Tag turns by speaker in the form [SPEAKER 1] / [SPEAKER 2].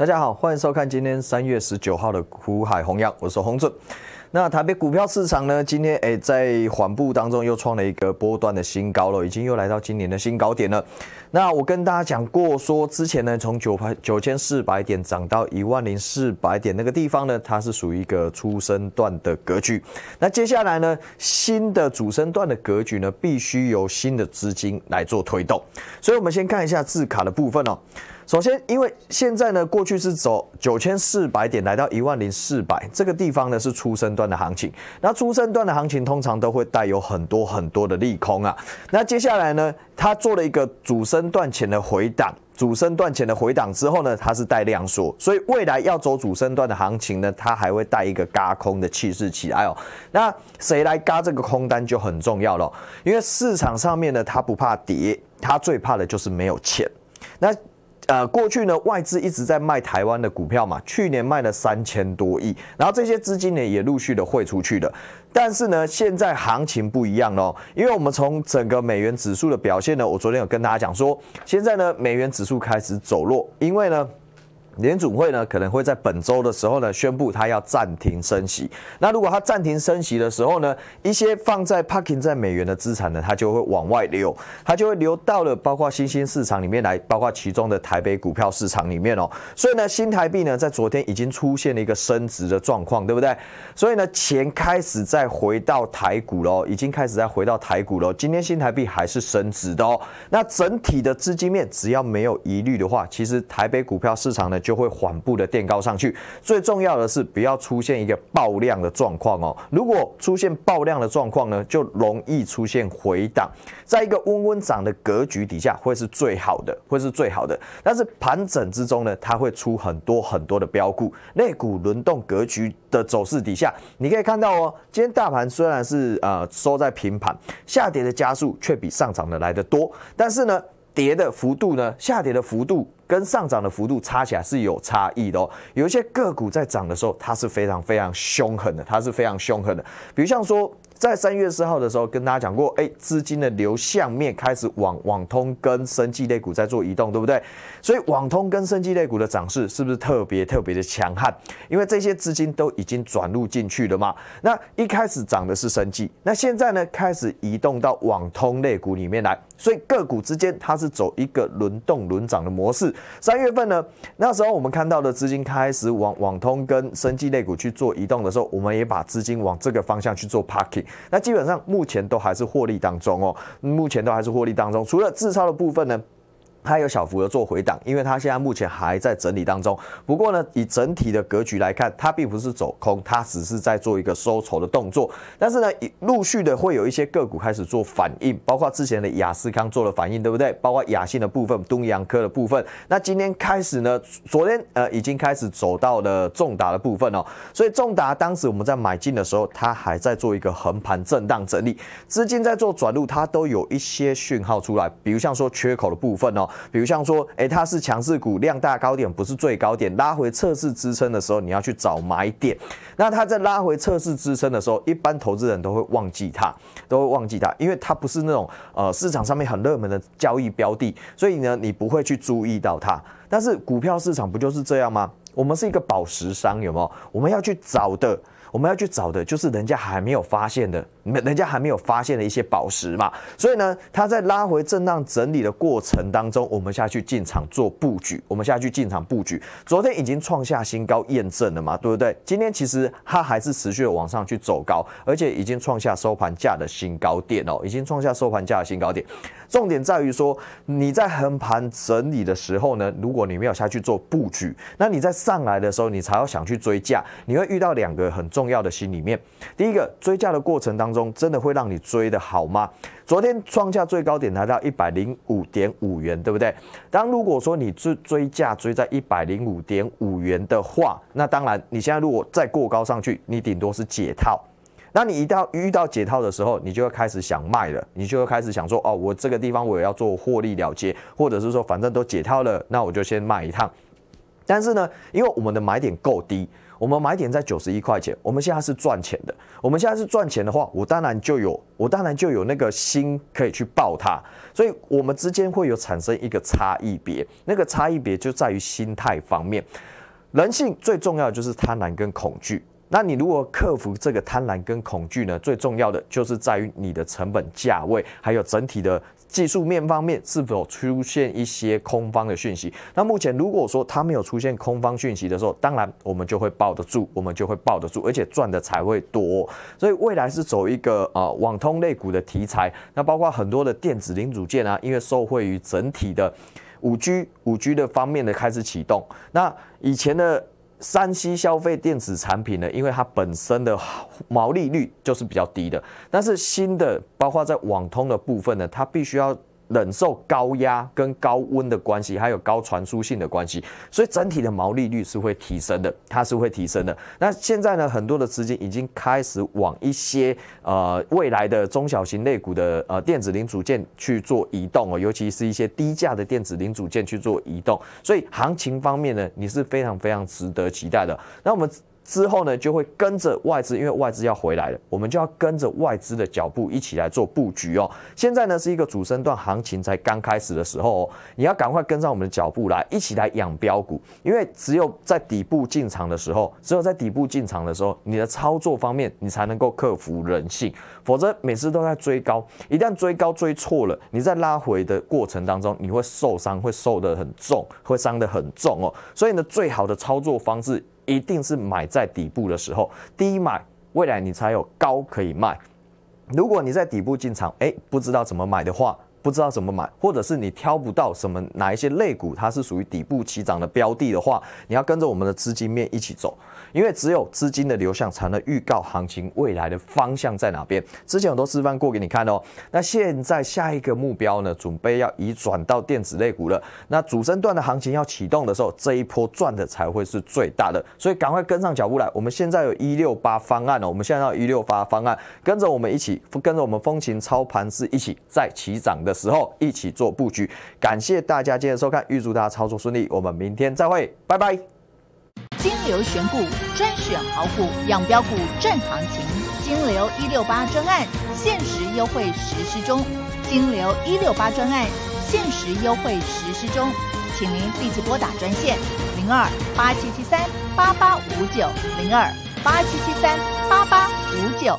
[SPEAKER 1] 大家好，欢迎收看今天三月十九号的《股海红扬》，我是洪准。那台北股票市场呢，今天诶在缓步当中又创了一个波段的新高了，已经又来到今年的新高点了。那我跟大家讲过说，之前呢从九百九千四百点涨到一万零四百点那个地方呢，它是属于一个初升段的格局。那接下来呢，新的主升段的格局呢，必须由新的资金来做推动。所以，我们先看一下字卡的部分哦。首先，因为现在呢，过去是走九千四百点来到一万零四百这个地方呢，是出生段的行情。那出生段的行情通常都会带有很多很多的利空啊。那接下来呢，它做了一个主升段前的回档，主升段前的回档之后呢，它是带量缩，所以未来要走主升段的行情呢，它还会带一个嘎空的气势起来哦。那谁来嘎这个空单就很重要了，因为市场上面呢，它不怕跌，它最怕的就是没有钱。那呃，过去呢，外资一直在卖台湾的股票嘛，去年卖了三千多亿，然后这些资金呢也陆续的汇出去了，但是呢，现在行情不一样了，因为我们从整个美元指数的表现呢，我昨天有跟大家讲说，现在呢美元指数开始走弱，因为呢。联储会呢可能会在本周的时候呢宣布它要暂停升息。那如果它暂停升息的时候呢，一些放在 parking 在美元的资产呢，它就会往外流，它就会流到了包括新兴市场里面来，包括其中的台北股票市场里面哦。所以呢，新台币呢在昨天已经出现了一个升值的状况，对不对？所以呢，钱开始在回到台股喽，已经开始在回到台股喽。今天新台币还是升值的哦。那整体的资金面只要没有疑虑的话，其实台北股票市场呢。就会缓步的垫高上去，最重要的是不要出现一个爆量的状况哦。如果出现爆量的状况呢，就容易出现回档。在一个温温涨的格局底下，会是最好的，会是最好的。但是盘整之中呢，它会出很多很多的标股、内股轮动格局的走势底下，你可以看到哦。今天大盘虽然是呃收在平盘，下跌的加速却比上涨的来得多，但是呢。跌的幅度呢？下跌的幅度跟上涨的幅度差起来是有差异的哦。有一些个股在涨的时候，它是非常非常凶狠的，它是非常凶狠的。比如像说，在三月四号的时候，跟大家讲过，哎，资金的流向面开始往网通跟生技类股在做移动，对不对？所以网通跟生技类股的涨势是不是特别特别的强悍？因为这些资金都已经转入进去了嘛。那一开始涨的是生技，那现在呢，开始移动到网通类股里面来。所以个股之间，它是走一个轮动轮涨的模式。三月份呢，那时候我们看到的资金开始往网通跟生技类股去做移动的时候，我们也把资金往这个方向去做 parking。那基本上目前都还是获利当中哦，目前都还是获利当中，除了自炒的部分呢。它有小幅的做回档，因为它现在目前还在整理当中。不过呢，以整体的格局来看，它并不是走空，它只是在做一个收筹的动作。但是呢，陆续的会有一些个股开始做反应，包括之前的雅思康做了反应，对不对？包括雅信的部分、东阳科的部分。那今天开始呢，昨天呃已经开始走到了重达的部分哦。所以重达当时我们在买进的时候，它还在做一个横盘震荡整理，资金在做转入，它都有一些讯号出来，比如像说缺口的部分哦。比如像说，哎，它是强势股，量大高点不是最高点，拉回测试支撑的时候，你要去找买点。那它在拉回测试支撑的时候，一般投资人都会忘记它，都会忘记它，因为它不是那种呃市场上面很热门的交易标的，所以呢，你不会去注意到它。但是股票市场不就是这样吗？我们是一个宝石商，有没有？我们要去找的。我们要去找的就是人家还没有发现的，没人家还没有发现的一些宝石嘛。所以呢，它在拉回震荡整理的过程当中，我们下去进场做布局。我们下去进场布局，昨天已经创下新高验证了嘛，对不对？今天其实它还是持续的往上去走高，而且已经创下收盘价的新高点哦，已经创下收盘价的新高点。重点在于说，你在横盘整理的时候呢，如果你没有下去做布局，那你在上来的时候，你才要想去追价，你会遇到两个很重。重要的心里面，第一个追价的过程当中，真的会让你追的好吗？昨天创价最高点来到一百零五点五元，对不对？当如果说你追追价追在一百零五点五元的话，那当然你现在如果再过高上去，你顶多是解套。那你一到遇到解套的时候，你就要开始想卖了，你就要开始想说，哦，我这个地方我要做获利了结，或者是说反正都解套了，那我就先卖一趟。但是呢，因为我们的买点够低，我们买点在九十一块钱，我们现在是赚钱的。我们现在是赚钱的话，我当然就有，我当然就有那个心可以去抱它。所以，我们之间会有产生一个差异别，那个差异别就在于心态方面。人性最重要的就是贪婪跟恐惧。那你如果克服这个贪婪跟恐惧呢？最重要的就是在于你的成本价位，还有整体的。技术面方面是否出现一些空方的讯息？那目前如果说它没有出现空方讯息的时候，当然我们就会抱得住，我们就会抱得住，而且赚的才会多。所以未来是走一个呃网通类股的题材，那包括很多的电子零组件啊，因为受惠于整体的五 G、五 G 的方面的开始启动，那以前的。三七消费电子产品呢，因为它本身的毛利率就是比较低的，但是新的包括在网通的部分呢，它必须要。忍受高压跟高温的关系，还有高传输性的关系，所以整体的毛利率是会提升的，它是会提升的。那现在呢，很多的资金已经开始往一些呃未来的中小型类股的呃电子零组件去做移动哦，尤其是一些低价的电子零组件去做移动。所以行情方面呢，你是非常非常值得期待的。那我们。之后呢，就会跟着外资，因为外资要回来了，我们就要跟着外资的脚步一起来做布局哦。现在呢是一个主升段行情才刚开始的时候哦，你要赶快跟上我们的脚步来，一起来养标股，因为只有在底部进场的时候，只有在底部进场的时候，你的操作方面你才能够克服人性，否则每次都在追高，一旦追高追错了，你在拉回的过程当中你会受伤，会受得很重，会伤得很重哦。所以呢，最好的操作方式。一定是买在底部的时候低买，未来你才有高可以卖。如果你在底部进场，哎，不知道怎么买的话。不知道怎么买，或者是你挑不到什么哪一些类股，它是属于底部起涨的标的的话，你要跟着我们的资金面一起走，因为只有资金的流向才能预告行情未来的方向在哪边。之前我都示范过给你看哦。那现在下一个目标呢，准备要移转到电子类股了。那主升段的行情要启动的时候，这一波赚的才会是最大的，所以赶快跟上脚步来。我们现在有一六八方案哦，我们现在要一六八方案，跟着我们一起，跟着我们风情操盘师一起在起涨的。的时候一起做布局，感谢大家今天的收看，预祝大家操作顺利，我们明天再会，拜拜。金牛选股专选好股，养标股正行情。金牛一六八专案限时优惠实施中，金牛一六八专案限时优惠实施中，请您立即拨打专线零二八七七三八八五九零二八七七三八八五九。